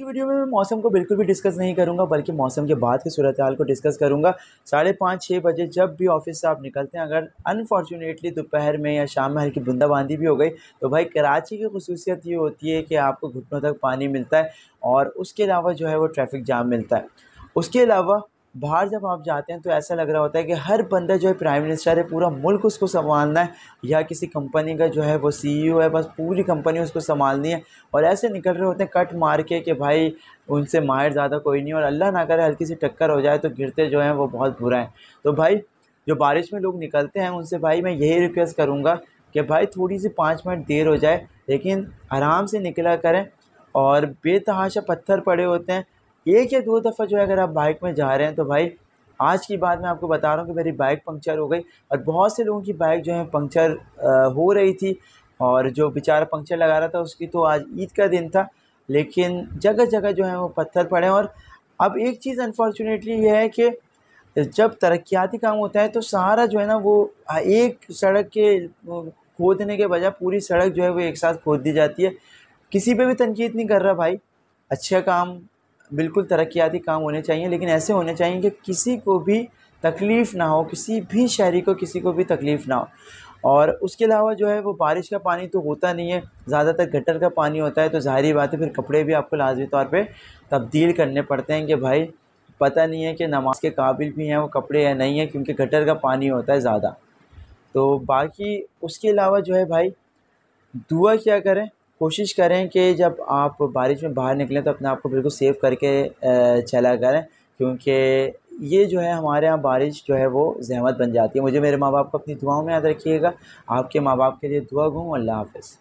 की वीडियो में मैं मौसम को बिल्कुल भी डिस्कस नहीं करूँगा बल्कि मौसम के बाद की सूरत हाल को डिस्कस करूँगा साढ़े पाँच छः बजे जब भी ऑफिस से आप निकलते हैं अगर अनफॉर्चुनेटली दोपहर में या शाम में हल्की बूंदाबांदी भी हो गई तो भाई कराची की खसूसियत ये होती है कि आपको घुटनों तक पानी मिलता है और उसके अलावा जो है वो ट्रैफिक जाम मिलता है उसके अलावा बाहर जब आप जाते हैं तो ऐसा लग रहा होता है कि हर बंदा जो है प्राइम मिनिस्टर है पूरा मुल्क उसको संभालना है या किसी कंपनी का जो है वो सीईओ e है बस पूरी कंपनी उसको संभालनी है और ऐसे निकल रहे होते हैं कट मार के कि भाई उनसे माहिर ज़्यादा कोई नहीं और अल्लाह ना करे हल्की सी टक्कर हो जाए तो गिरते जो हैं वो बहुत बुरा है तो भाई जो बारिश में लोग निकलते हैं उनसे भाई मैं यही रिक्वेस्ट करूँगा कि भाई थोड़ी सी पाँच मिनट देर हो जाए लेकिन आराम से निकला करें और बेतहाशा पत्थर पड़े होते हैं एक या दो दफ़ा जो है अगर आप बाइक में जा रहे हैं तो भाई आज की बात मैं आपको बता रहा हूँ कि मेरी बाइक पंक्चर हो गई और बहुत से लोगों की बाइक जो है पंक्चर हो रही थी और जो बेचारा पंक्चर लगा रहा था उसकी तो आज ईद का दिन था लेकिन जगह जगह जो है वो पत्थर पड़े और अब एक चीज़ अनफॉर्चुनेटली ये है कि जब तरक्याती काम होता है तो सारा जो है ना वो एक सड़क के खोदने के बजाय पूरी सड़क जो है वो एक साथ खोद दी जाती है किसी पे भी तनकीद नहीं कर रहा भाई अच्छा काम बिल्कुल तरक्याती काम होने चाहिए लेकिन ऐसे होने चाहिए कि किसी को भी तकलीफ़ ना हो किसी भी शहरी को किसी को भी तकलीफ़ ना हो और उसके अलावा जो है वो बारिश का पानी तो होता नहीं है ज़्यादातर गटर का पानी होता है तो ज़ाहरी बात है फिर कपड़े भी आपको लाजमी तौर पर तब्दील करने पड़ते हैं कि भाई पता नहीं है कि नमाज के काबिल भी हैं वो कपड़े या नहीं हैं क्योंकि गटर का पानी होता है ज़्यादा तो बाकी उसके अलावा जो है भाई दुआ क्या करें कोशिश करें कि जब आप बारिश में बाहर निकलें तो अपने आप को बिल्कुल सेव करके चला करें क्योंकि ये जो है हमारे यहाँ बारिश जो है वो जहमत बन जाती है मुझे मेरे माँ बाप को अपनी दुआओं में याद रखिएगा आपके माँ बाप के लिए दुआ गूँ अल्लाह हाफ़